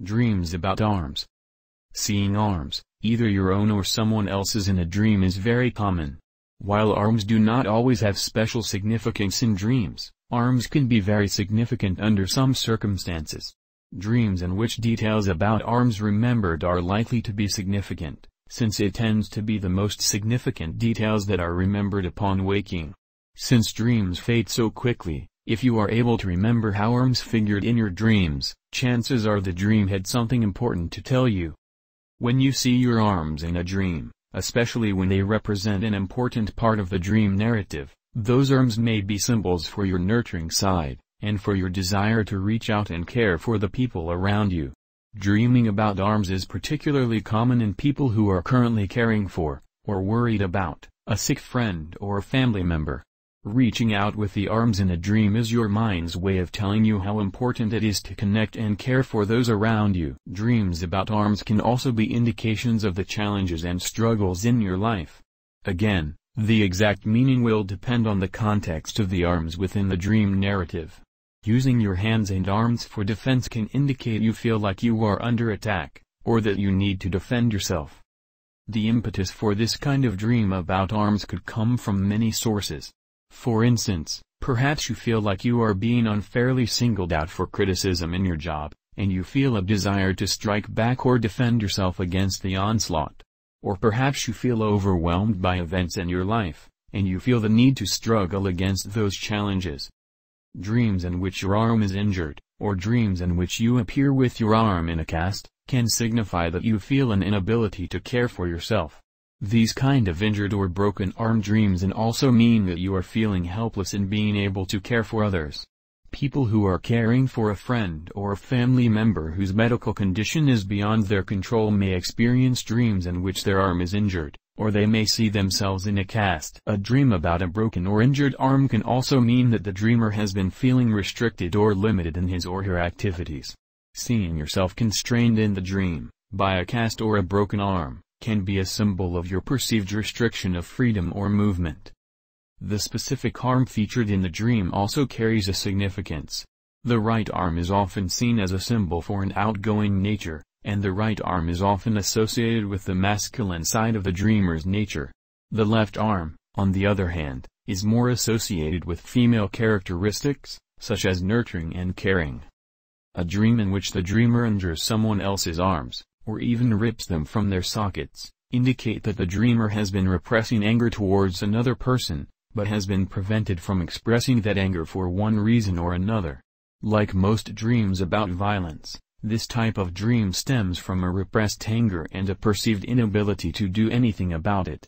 Dreams about arms. Seeing arms, either your own or someone else's in a dream is very common. While arms do not always have special significance in dreams, arms can be very significant under some circumstances. Dreams in which details about arms remembered are likely to be significant, since it tends to be the most significant details that are remembered upon waking. Since dreams fade so quickly, if you are able to remember how arms figured in your dreams, chances are the dream had something important to tell you. When you see your arms in a dream, especially when they represent an important part of the dream narrative, those arms may be symbols for your nurturing side, and for your desire to reach out and care for the people around you. Dreaming about arms is particularly common in people who are currently caring for, or worried about, a sick friend or family member. Reaching out with the arms in a dream is your mind's way of telling you how important it is to connect and care for those around you. Dreams about arms can also be indications of the challenges and struggles in your life. Again, the exact meaning will depend on the context of the arms within the dream narrative. Using your hands and arms for defense can indicate you feel like you are under attack, or that you need to defend yourself. The impetus for this kind of dream about arms could come from many sources. For instance, perhaps you feel like you are being unfairly singled out for criticism in your job, and you feel a desire to strike back or defend yourself against the onslaught. Or perhaps you feel overwhelmed by events in your life, and you feel the need to struggle against those challenges. Dreams in which your arm is injured, or dreams in which you appear with your arm in a cast, can signify that you feel an inability to care for yourself. These kind of injured or broken arm dreams and also mean that you are feeling helpless in being able to care for others. People who are caring for a friend or a family member whose medical condition is beyond their control may experience dreams in which their arm is injured, or they may see themselves in a cast. A dream about a broken or injured arm can also mean that the dreamer has been feeling restricted or limited in his or her activities. Seeing yourself constrained in the dream, by a cast or a broken arm, can be a symbol of your perceived restriction of freedom or movement. The specific arm featured in the dream also carries a significance. The right arm is often seen as a symbol for an outgoing nature, and the right arm is often associated with the masculine side of the dreamer's nature. The left arm, on the other hand, is more associated with female characteristics, such as nurturing and caring. A dream in which the dreamer injures someone else's arms, or even rips them from their sockets, indicate that the dreamer has been repressing anger towards another person, but has been prevented from expressing that anger for one reason or another. Like most dreams about violence, this type of dream stems from a repressed anger and a perceived inability to do anything about it.